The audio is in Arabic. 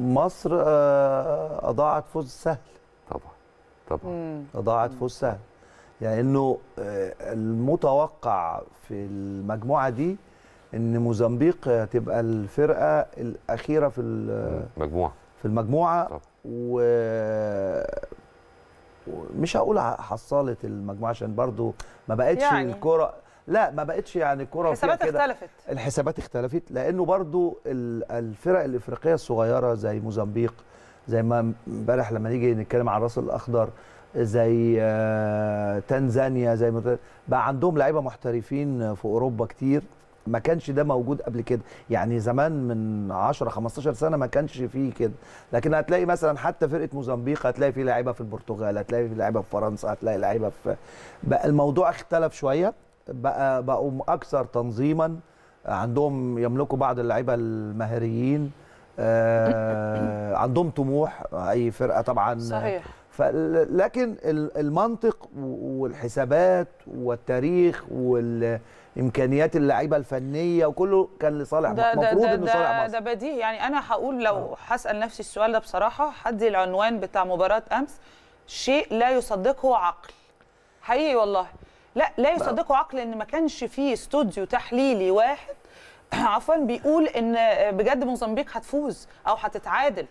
مصر آه، آه، اضاعت فوز سهل طبعا طبعا اضاعت فوز سهل يعني انه آه، المتوقع في المجموعه دي ان موزمبيق هتبقى الفرقه الاخيره في المجموعه في المجموعه طبعا. و مش هقول حصلت المجموعه عشان برضو ما بقتش يعني. الكره لا ما بقتش يعني كره الحسابات اختلفت الحسابات اختلفت لانه برضو الفرق الافريقيه الصغيره زي موزمبيق زي ما امبارح لما نيجي نتكلم عن الراس الاخضر زي آه، تنزانيا زي بقى عندهم لعيبه محترفين في اوروبا كتير ما كانش ده موجود قبل كده يعني زمان من 10 15 سنه ما كانش فيه كده لكن هتلاقي مثلا حتى فرقه موزمبيق هتلاقي فيه لعيبه في البرتغال هتلاقي فيه لعيبه في فرنسا هتلاقي لعيبه في بقى الموضوع اختلف شويه بقى بقوا اكثر تنظيما آه، عندهم يملكوا بعض اللعيبه المهاريين آه، عندهم طموح اي فرقه طبعا صحيح لكن المنطق والحسابات والتاريخ والامكانيات اللعيبه الفنيه وكله كان لصالح المفروض انه صالح مصر ده بديهي يعني انا هقول لو آه. هسال نفسي السؤال ده بصراحه هدي العنوان بتاع مباراه امس شيء لا يصدقه عقل حقيقي والله لا لا يصدقه عقل ان ما كانش فيه استوديو تحليلي واحد عفوا بيقول ان بجد موزمبيق هتفوز او هتتعادل